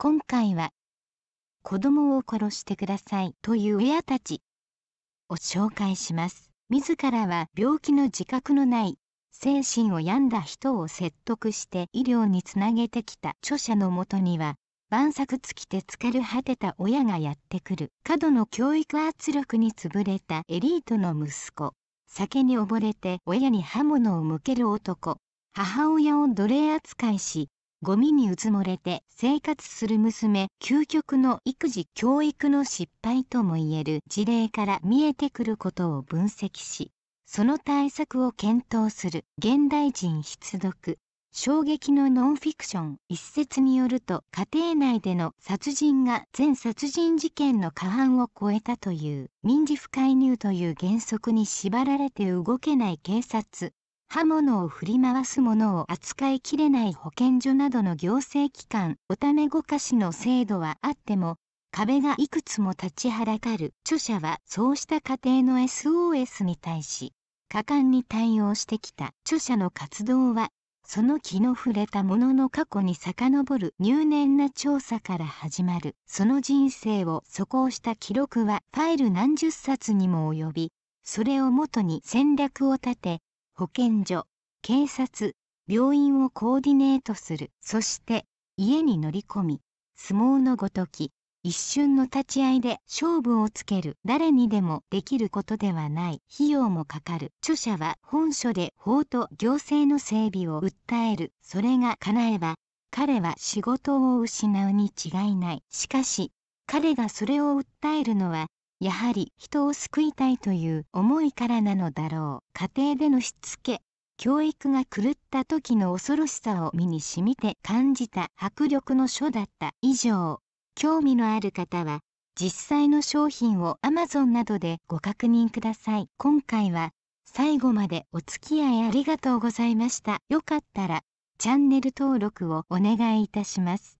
今回は子供を殺してくださいという親たちを紹介します自らは病気の自覚のない精神を病んだ人を説得して医療につなげてきた著者のもとには万策尽きて疲れ果てた親がやってくる過度の教育圧力に潰れたエリートの息子酒に溺れて親に刃物を向ける男母親を奴隷扱いしゴミにうつもれて生活する娘究極の育児教育の失敗ともいえる事例から見えてくることを分析しその対策を検討する現代人必読衝撃のノンフィクション一説によると家庭内での殺人が全殺人事件の過半を超えたという民事不介入という原則に縛られて動けない警察刃物を振り回すものを扱いきれない保健所などの行政機関おためごかしの制度はあっても壁がいくつも立ちはだかる著者はそうした家庭の SOS に対し果敢に対応してきた著者の活動はその気の触れたものの過去に遡る入念な調査から始まるその人生を素行した記録はファイル何十冊にも及びそれをもとに戦略を立て保健所警察病院をコーディネートするそして家に乗り込み相撲のごとき一瞬の立ち合いで勝負をつける誰にでもできることではない費用もかかる著者は本書で法と行政の整備を訴えるそれが叶えば彼は仕事を失うに違いないしかし彼がそれを訴えるのはやはり人を救いたいという思いからなのだろう家庭でのしつけ教育が狂った時の恐ろしさを身に染みて感じた迫力の書だった以上興味のある方は実際の商品を Amazon などでご確認ください今回は最後までお付き合いありがとうございましたよかったらチャンネル登録をお願いいたします